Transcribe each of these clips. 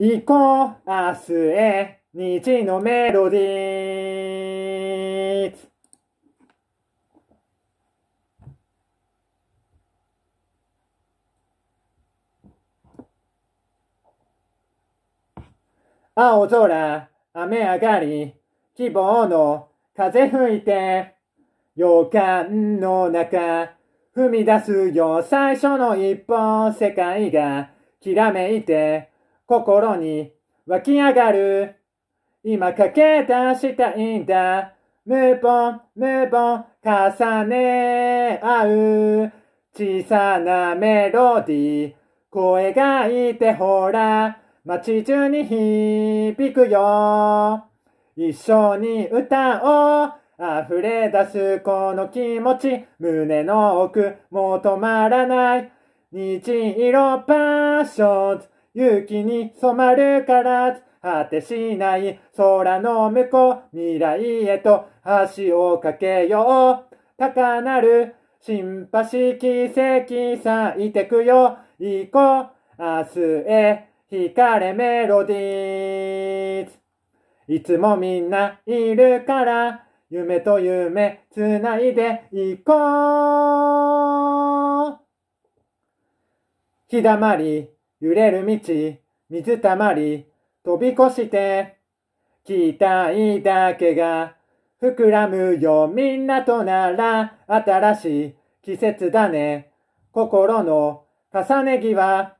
行こう、明日へ、日のメロディー青空、雨上がり、希望の風吹いて、予感の中、踏み出すよ最初の一歩、世界がきらめいて、心に湧き上がる。今駆け出したいんだ。無本、無本、重ね合う。小さなメロディー。声がいてほら、街中に響くよ。一緒に歌おう。溢れ出すこの気持ち。胸の奥、もう止まらない。虹色パッションズ。雪に染まるから果てしない空の向こう未来へと橋を架けよう高なるシー奇跡咲いてくよ行こう明日へ光れメロディーズいつもみんないるから夢と夢つないでいこう日だまり揺れる道、水たまり、飛び越して、期待だけが、膨らむよみんなとなら、新しい季節だね。心の重ね着は、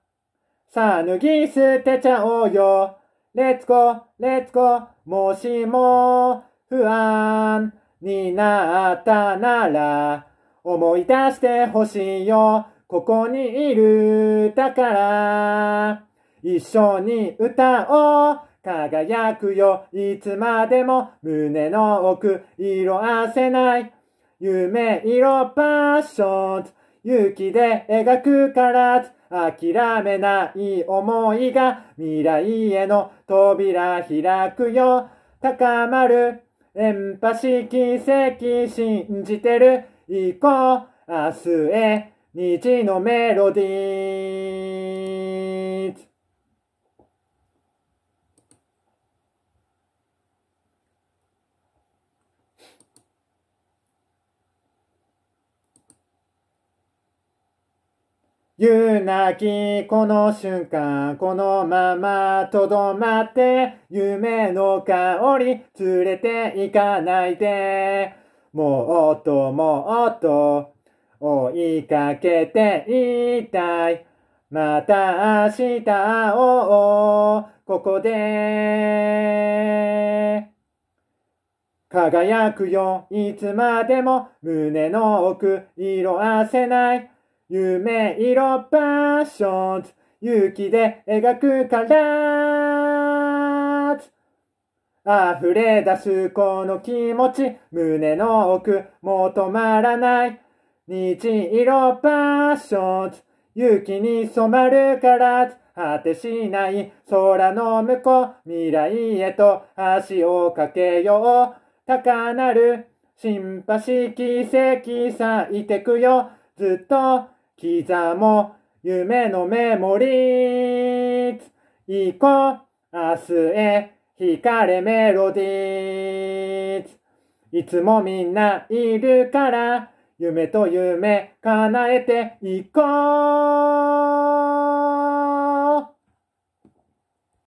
さあ脱ぎ捨てちゃおうよ。レッツゴー、レッツゴー、もしも不安になったなら、思い出してほしいよ。ここにいるだから、一緒に歌おう。輝くよ。いつまでも胸の奥。色あせない。夢色パッション。勇気で描くから。諦めない思いが未来への扉開くよ。高まる。エンパシー奇跡信じてる。行こう。明日へ。日のメロディー夕泣きこの瞬間このままとどまって夢の香り連れて行かないでもっともっと追いかけていたい。また明日を、ここで。輝くよ、いつまでも胸の奥、色あせない。夢色パッションズ、勇気で描くから溢れ出すこの気持ち、胸の奥、もう止まらない。虹色パッションズ勇気に染まるから果てしない空の向こう未来へと足をかけよう高なるシー奇跡咲いてくよずっと刻も夢のメモリーズ行こう明日へ光れメロディーズいつもみんないるから夢と夢叶えていこう